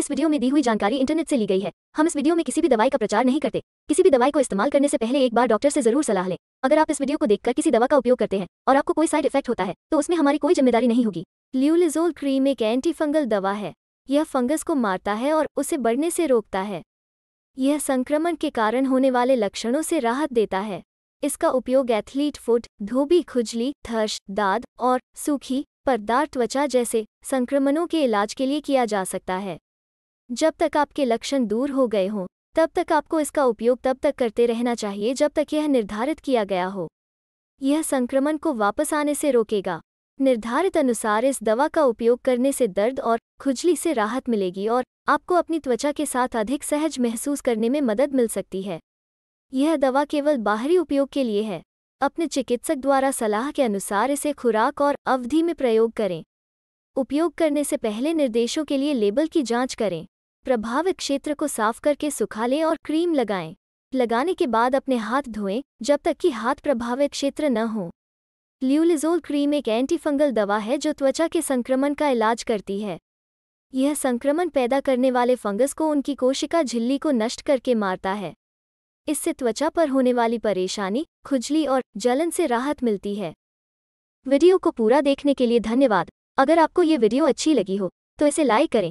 इस वीडियो में दी हुई जानकारी इंटरनेट से ली गई है हम इस वीडियो में किसी भी दवाई का प्रचार नहीं करते किसी भी दवाई को इस्तेमाल करने से पहले एक बार डॉक्टर से जरूर सलाह लें अगर आप इस वीडियो को देखकर किसी दवा का उपयोग करते हैं और आपको कोई साइड इफेक्ट होता है तो उसमें हमारी कोई जिम्मेदारी नहीं होगी ल्यूलिजोल क्रीम एक एंटी फंगल दवा है यह फंगस को मारता है और उसे बढ़ने से रोकता है यह संक्रमण के कारण होने वाले लक्षणों से राहत देता है इसका उपयोग एथलीट फुट धोबी खुजली थर्श दाद और सूखी पर्दार त्वचा जैसे संक्रमणों के इलाज के लिए किया जा सकता है जब तक आपके लक्षण दूर हो गए हों तब तक आपको इसका उपयोग तब तक करते रहना चाहिए जब तक यह निर्धारित किया गया हो यह संक्रमण को वापस आने से रोकेगा निर्धारित अनुसार इस दवा का उपयोग करने से दर्द और खुजली से राहत मिलेगी और आपको अपनी त्वचा के साथ अधिक सहज महसूस करने में मदद मिल सकती है यह दवा केवल बाहरी उपयोग के लिए है अपने चिकित्सक द्वारा सलाह के अनुसार इसे खुराक और अवधि में प्रयोग करें उपयोग करने से पहले निर्देशों के लिए लेबल की जांच करें प्रभावित क्षेत्र को साफ करके सुखा लें और क्रीम लगाएं लगाने के बाद अपने हाथ धोएं जब तक कि हाथ प्रभावित क्षेत्र न हो ल्यूलिजोल क्रीम एक एंटीफंगल दवा है जो त्वचा के संक्रमण का इलाज करती है यह संक्रमण पैदा करने वाले फंगस को उनकी कोशिका झिल्ली को नष्ट करके मारता है इससे त्वचा पर होने वाली परेशानी खुजली और जलन से राहत मिलती है वीडियो को पूरा देखने के लिए धन्यवाद अगर आपको ये वीडियो अच्छी लगी हो तो इसे लाइक करें